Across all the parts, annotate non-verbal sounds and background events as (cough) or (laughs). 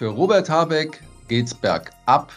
Für Robert Habeck geht's bergab,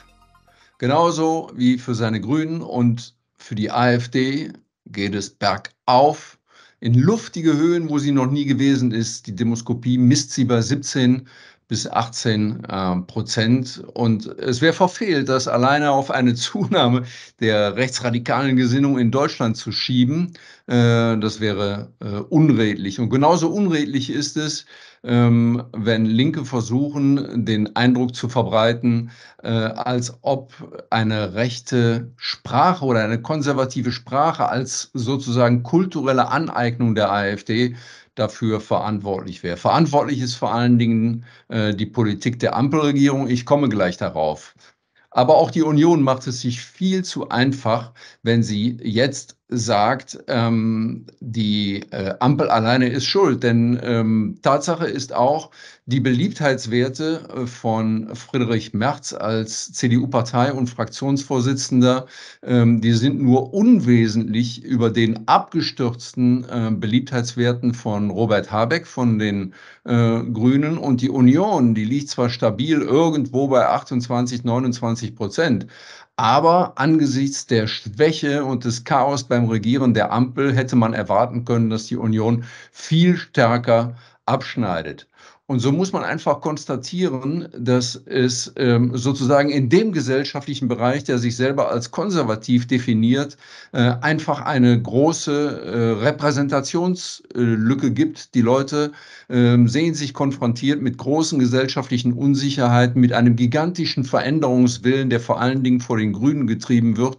genauso wie für seine Grünen und für die AfD geht es bergauf in luftige Höhen, wo sie noch nie gewesen ist. Die Demoskopie misst sie bei 17 bis 18 äh, Prozent. Und es wäre verfehlt, das alleine auf eine (laughs) Zunahme der rechtsradikalen Gesinnung in Deutschland zu schieben. Äh, das wäre äh, unredlich. Und genauso unredlich ist es, ähm, wenn Linke versuchen, den Eindruck zu verbreiten, äh, als ob eine rechte Sprache oder eine konservative Sprache als sozusagen kulturelle Aneignung der AfD dafür verantwortlich wäre. Verantwortlich ist vor allen Dingen die Politik der Ampelregierung. Ich komme gleich darauf. Aber auch die Union macht es sich viel zu einfach, wenn sie jetzt sagt, ähm, die äh, Ampel alleine ist schuld. Denn ähm, Tatsache ist auch, die Beliebtheitswerte äh, von Friedrich Merz als CDU-Partei und Fraktionsvorsitzender, ähm, die sind nur unwesentlich über den abgestürzten äh, Beliebtheitswerten von Robert Habeck von den äh, Grünen und die Union. Die liegt zwar stabil irgendwo bei 28, 29 Prozent, aber angesichts der Schwäche und des Chaos beim Regieren der Ampel hätte man erwarten können, dass die Union viel stärker abschneidet. Und so muss man einfach konstatieren, dass es ähm, sozusagen in dem gesellschaftlichen Bereich, der sich selber als konservativ definiert, äh, einfach eine große äh, Repräsentationslücke gibt. Die Leute äh, sehen sich konfrontiert mit großen gesellschaftlichen Unsicherheiten, mit einem gigantischen Veränderungswillen, der vor allen Dingen vor den Grünen getrieben wird.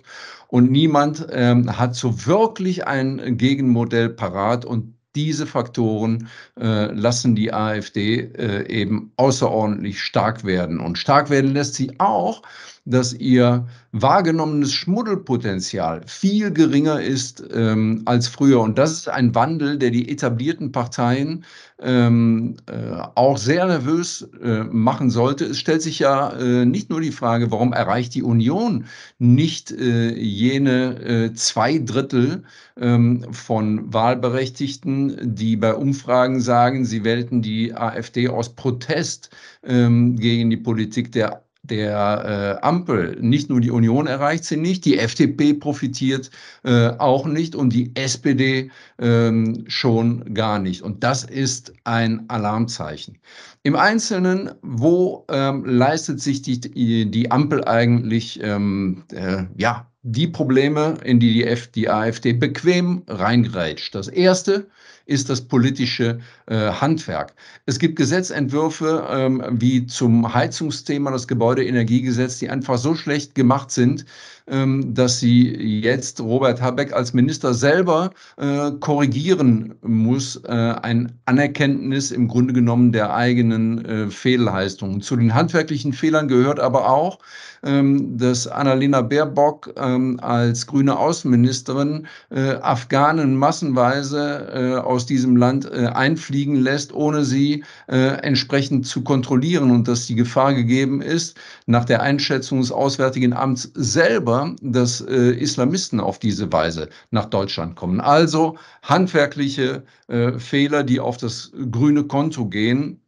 Und niemand ähm, hat so wirklich ein Gegenmodell parat. Und diese Faktoren äh, lassen die AfD äh, eben außerordentlich stark werden. Und stark werden lässt sie auch, dass ihr wahrgenommenes Schmuddelpotenzial viel geringer ist ähm, als früher. Und das ist ein Wandel, der die etablierten Parteien ähm, äh, auch sehr nervös äh, machen sollte. Es stellt sich ja äh, nicht nur die Frage, warum erreicht die Union nicht äh, jene äh, zwei Drittel ähm, von Wahlberechtigten, die bei Umfragen sagen, sie wählten die AfD aus Protest ähm, gegen die Politik der der äh, Ampel. Nicht nur die Union erreicht sie nicht, die FDP profitiert äh, auch nicht und die SPD ähm, schon gar nicht. Und das ist ein Alarmzeichen. Im Einzelnen, wo ähm, leistet sich die, die Ampel eigentlich ähm, äh, ja, die Probleme, in die die, F die AfD bequem reingrätscht. Das erste ist das politische äh, Handwerk. Es gibt Gesetzentwürfe ähm, wie zum Heizungsthema, das Gebäudeenergiegesetz, die einfach so schlecht gemacht sind, ähm, dass sie jetzt Robert Habeck als Minister selber äh, korrigieren muss. Äh, ein Anerkenntnis im Grunde genommen der eigenen äh, Fehlleistungen. Zu den handwerklichen Fehlern gehört aber auch, ähm, dass Annalena Baerbock äh, ähm, als grüne Außenministerin äh, Afghanen massenweise äh, aus diesem Land äh, einfliegen lässt, ohne sie äh, entsprechend zu kontrollieren und dass die Gefahr gegeben ist, nach der Einschätzung des Auswärtigen Amts selber, dass äh, Islamisten auf diese Weise nach Deutschland kommen. Also handwerkliche äh, Fehler, die auf das grüne Konto gehen,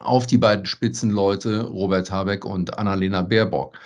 auf die beiden Spitzenleute Robert Habeck und Annalena Baerbock.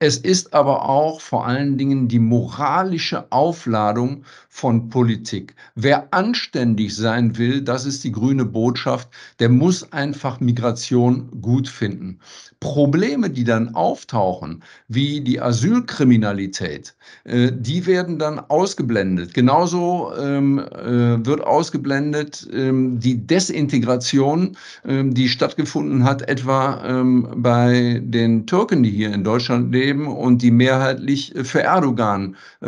Es ist aber auch vor allen Dingen die moralische Aufladung von Politik. Wer anständig sein will, das ist die grüne Botschaft, der muss einfach Migration gut finden. Probleme, die dann auftauchen, wie die Asylkriminalität, äh, die werden dann ausgeblendet. Genauso ähm, äh, wird ausgeblendet ähm, die Desintegration, ähm, die statt stattgefunden hat, etwa ähm, bei den Türken, die hier in Deutschland leben und die mehrheitlich für Erdogan äh,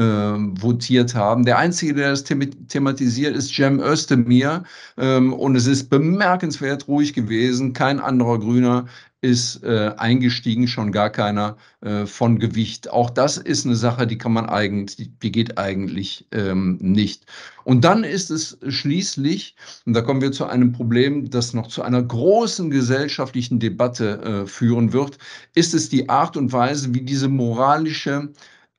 votiert haben. Der Einzige, der das thematisiert, ist Cem Özdemir. Ähm, und es ist bemerkenswert ruhig gewesen. Kein anderer Grüner ist äh, eingestiegen schon gar keiner äh, von Gewicht. Auch das ist eine Sache, die kann man eigentlich, die geht eigentlich ähm, nicht. Und dann ist es schließlich, und da kommen wir zu einem Problem, das noch zu einer großen gesellschaftlichen Debatte äh, führen wird, ist es die Art und Weise, wie diese moralische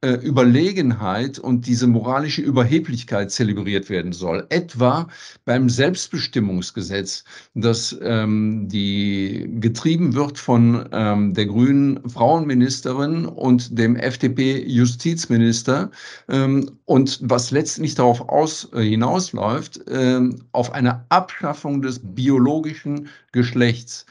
äh, Überlegenheit und diese moralische Überheblichkeit zelebriert werden soll. Etwa beim Selbstbestimmungsgesetz, das ähm, die getrieben wird von ähm, der grünen Frauenministerin und dem FDP-Justizminister ähm, und was letztlich darauf aus, äh, hinausläuft, äh, auf eine Abschaffung des biologischen Geschlechts.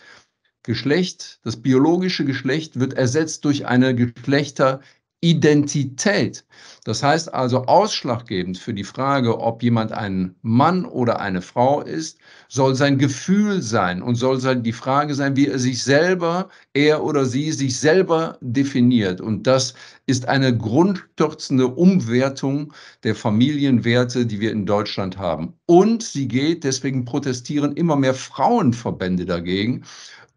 Geschlecht, das biologische Geschlecht wird ersetzt durch eine Geschlechter- Identität. Das heißt also ausschlaggebend für die Frage, ob jemand ein Mann oder eine Frau ist, soll sein Gefühl sein und soll die Frage sein, wie er sich selber, er oder sie sich selber definiert. Und das ist eine grundstürzende Umwertung der Familienwerte, die wir in Deutschland haben. Und sie geht, deswegen protestieren immer mehr Frauenverbände dagegen,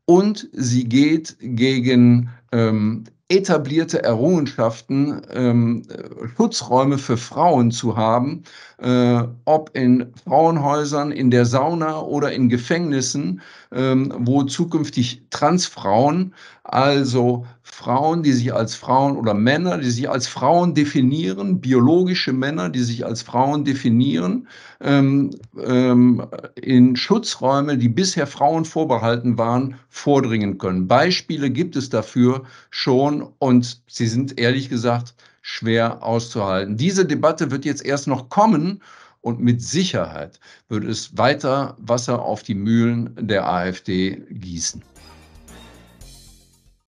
und sie geht gegen ähm, etablierte Errungenschaften, ähm, äh, Schutzräume für Frauen zu haben, äh, ob in Frauenhäusern, in der Sauna oder in Gefängnissen, ähm, wo zukünftig Transfrauen also Frauen, die sich als Frauen oder Männer, die sich als Frauen definieren, biologische Männer, die sich als Frauen definieren, ähm, ähm, in Schutzräume, die bisher Frauen vorbehalten waren, vordringen können. Beispiele gibt es dafür schon und sie sind ehrlich gesagt schwer auszuhalten. Diese Debatte wird jetzt erst noch kommen und mit Sicherheit wird es weiter Wasser auf die Mühlen der AfD gießen.